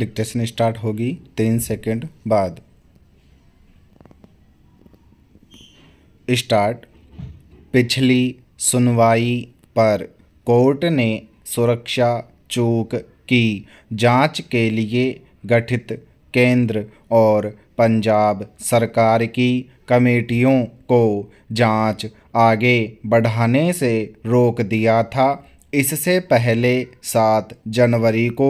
dictation start होगी तीन second बाद स्टार्ट पिछली सुनवाई पर कोर्ट ने सुरक्षा चूक की जांच के लिए गठित केंद्र और पंजाब सरकार की कमेटियों को जांच आगे बढ़ाने से रोक दिया था इससे पहले सात जनवरी को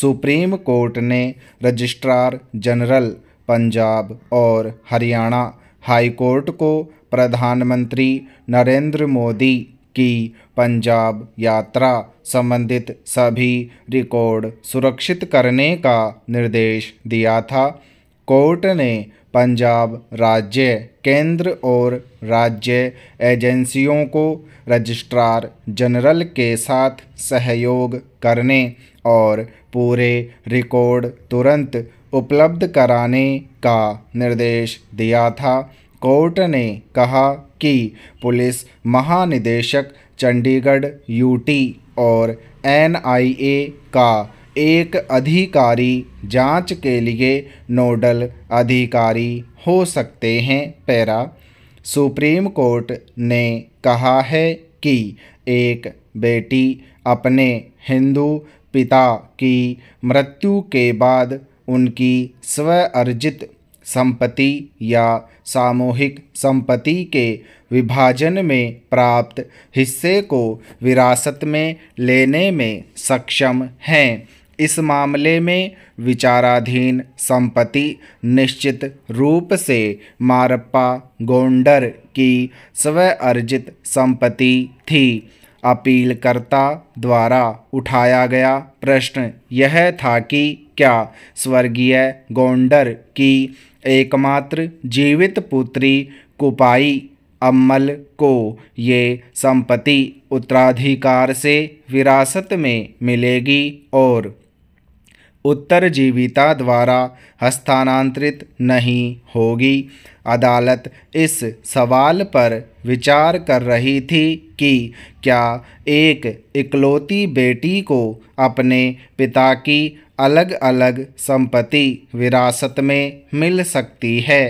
सुप्रीम कोर्ट ने रजिस्ट्रार जनरल पंजाब और हरियाणा हाई कोर्ट को प्रधानमंत्री नरेंद्र मोदी की पंजाब यात्रा संबंधित सभी रिकॉर्ड सुरक्षित करने का निर्देश दिया था कोर्ट ने पंजाब राज्य केंद्र और राज्य एजेंसियों को रजिस्ट्रार जनरल के साथ सहयोग करने और पूरे रिकॉर्ड तुरंत उपलब्ध कराने का निर्देश दिया था कोर्ट ने कहा कि पुलिस महानिदेशक चंडीगढ़ यूटी और एनआईए का एक अधिकारी जांच के लिए नोडल अधिकारी हो सकते हैं पैरा सुप्रीम कोर्ट ने कहा है कि एक बेटी अपने हिंदू पिता की मृत्यु के बाद उनकी स्व अर्जित संपत्ति या सामूहिक संपत्ति के विभाजन में प्राप्त हिस्से को विरासत में लेने में सक्षम हैं इस मामले में विचाराधीन संपत्ति निश्चित रूप से मारप्पा गोंडर की स्व अर्जित संपत्ति थी अपीलकर्ता द्वारा उठाया गया प्रश्न यह था कि क्या स्वर्गीय गोंडर की एकमात्र जीवित पुत्री कुपाई अम्मल को ये संपत्ति उत्तराधिकार से विरासत में मिलेगी और उत्तरजीविता द्वारा हस्तांतरित नहीं होगी अदालत इस सवाल पर विचार कर रही थी कि क्या एक इकलौती बेटी को अपने पिता की अलग अलग संपत्ति विरासत में मिल सकती है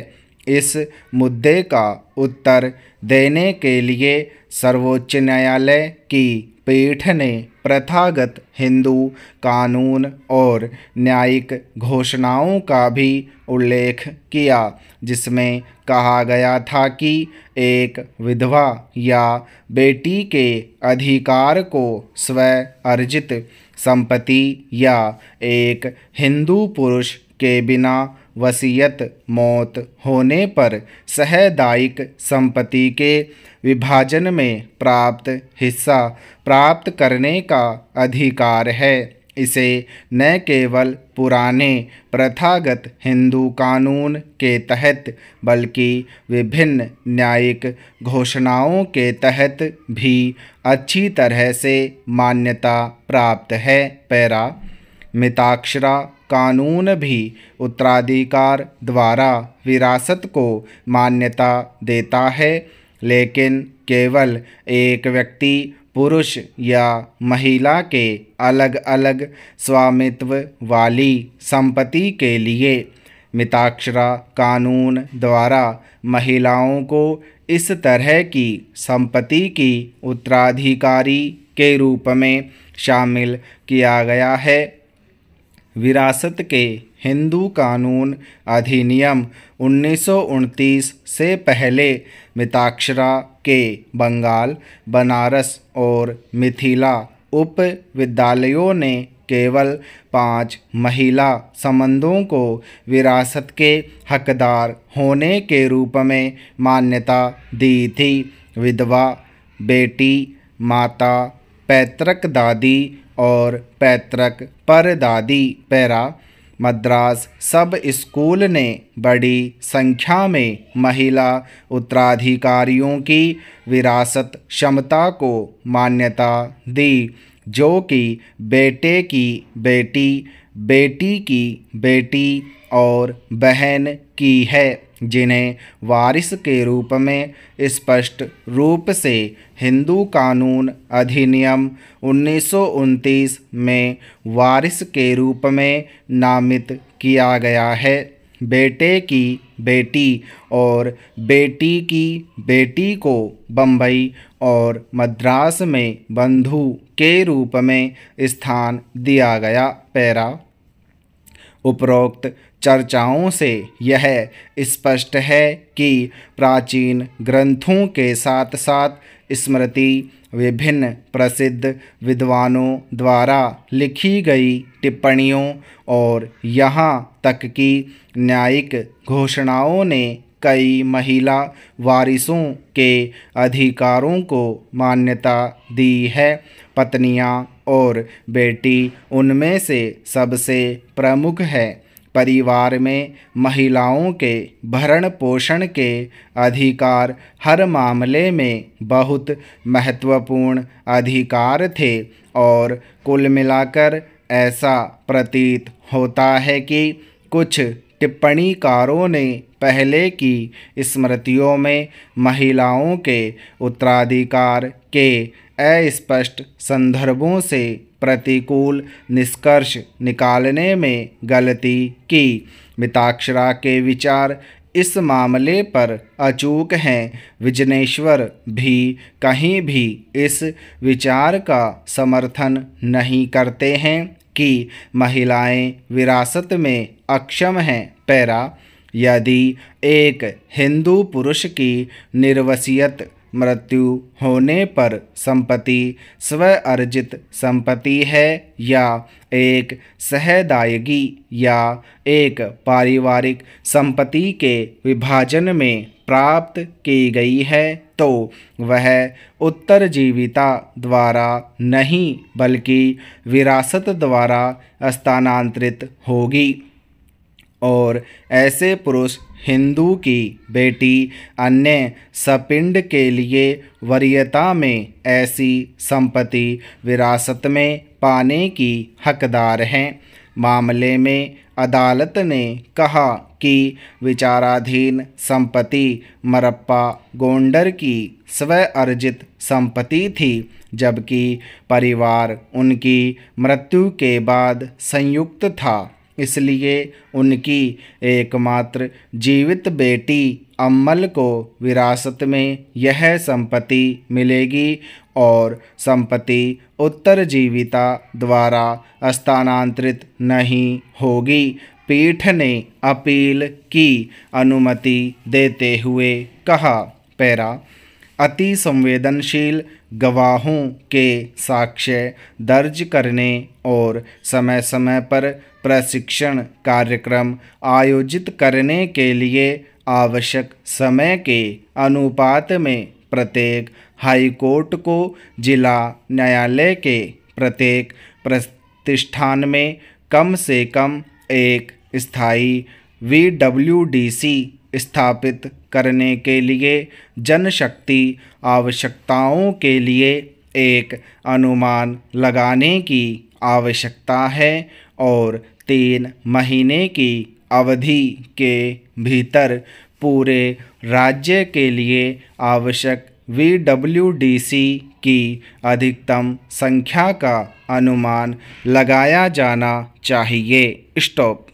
इस मुद्दे का उत्तर देने के लिए सर्वोच्च न्यायालय की पीठ ने प्रथागत हिंदू कानून और न्यायिक घोषणाओं का भी उल्लेख किया जिसमें कहा गया था कि एक विधवा या बेटी के अधिकार को स्वयं अर्जित संपत्ति या एक हिंदू पुरुष के बिना वसीयत मौत होने पर सहदायिक संपत्ति के विभाजन में प्राप्त हिस्सा प्राप्त करने का अधिकार है इसे न केवल पुराने प्रथागत हिंदू कानून के तहत बल्कि विभिन्न न्यायिक घोषणाओं के तहत भी अच्छी तरह से मान्यता प्राप्त है पैरा मिताक्षरा कानून भी उत्तराधिकार द्वारा विरासत को मान्यता देता है लेकिन केवल एक व्यक्ति पुरुष या महिला के अलग अलग स्वामित्व वाली संपत्ति के लिए मिताक्षरा कानून द्वारा महिलाओं को इस तरह की संपत्ति की उत्तराधिकारी के रूप में शामिल किया गया है विरासत के हिंदू कानून अधिनियम उन्नीस से पहले मिताक्षरा के बंगाल बनारस और मिथिला उप विद्यालयों ने केवल पांच महिला संबंधों को विरासत के हकदार होने के रूप में मान्यता दी थी विधवा बेटी माता पैतृक दादी और पैतृक परदादी पैरा मद्रास सब स्कूल ने बड़ी संख्या में महिला उत्तराधिकारियों की विरासत क्षमता को मान्यता दी जो कि बेटे की बेटी बेटी की बेटी और बहन की है जिन्हें वारिस के रूप में स्पष्ट रूप से हिंदू कानून अधिनियम उन्नीस में वारिस के रूप में नामित किया गया है बेटे की बेटी और बेटी की बेटी को बम्बई और मद्रास में बंधु के रूप में स्थान दिया गया पैरा उपरोक्त चर्चाओं से यह स्पष्ट है कि प्राचीन ग्रंथों के साथ साथ स्मृति विभिन्न प्रसिद्ध विद्वानों द्वारा लिखी गई टिप्पणियों और यहाँ तक कि न्यायिक घोषणाओं ने कई महिला वारिसों के अधिकारों को मान्यता दी है पत्नियाँ और बेटी उनमें से सबसे प्रमुख है परिवार में महिलाओं के भरण पोषण के अधिकार हर मामले में बहुत महत्वपूर्ण अधिकार थे और कुल मिलाकर ऐसा प्रतीत होता है कि कुछ टिप्पणीकारों ने पहले की स्मृतियों में महिलाओं के उत्तराधिकार के अस्पष्ट संदर्भों से प्रतिकूल निष्कर्ष निकालने में गलती की मिताक्षरा के विचार इस मामले पर अचूक हैं विजनेश्वर भी कहीं भी इस विचार का समर्थन नहीं करते हैं कि महिलाएं विरासत में अक्षम हैं पैरा यदि एक हिंदू पुरुष की निर्वसियत मृत्यु होने पर संपत्ति स्व अर्जित संपत्ति है या एक सहदायगी या एक पारिवारिक संपत्ति के विभाजन में प्राप्त की गई है तो वह उत्तरजीविता द्वारा नहीं बल्कि विरासत द्वारा स्थानांतरित होगी और ऐसे पुरुष हिंदू की बेटी अन्य सपिंड के लिए वरीयता में ऐसी संपत्ति विरासत में पाने की हकदार हैं मामले में अदालत ने कहा कि विचाराधीन संपत्ति मरप्पा गोंडर की स्व अर्जित संपत्ति थी जबकि परिवार उनकी मृत्यु के बाद संयुक्त था इसलिए उनकी एकमात्र जीवित बेटी अम्मल को विरासत में यह संपत्ति मिलेगी और संपत्ति जीविता द्वारा स्थानांतरित नहीं होगी पीठ ने अपील की अनुमति देते हुए कहा पैरा अति संवेदनशील गवाहों के साक्ष्य दर्ज करने और समय समय पर प्रशिक्षण कार्यक्रम आयोजित करने के लिए आवश्यक समय के अनुपात में प्रत्येक हाईकोर्ट को जिला न्यायालय के प्रत्येक प्रतिष्ठान में कम से कम एक स्थायी वी डब्ल्यू डी सी स्थापित करने के लिए जनशक्ति आवश्यकताओं के लिए एक अनुमान लगाने की आवश्यकता है और तीन महीने की अवधि के भीतर पूरे राज्य के लिए आवश्यक सी की अधिकतम संख्या का अनुमान लगाया जाना चाहिए स्टॉप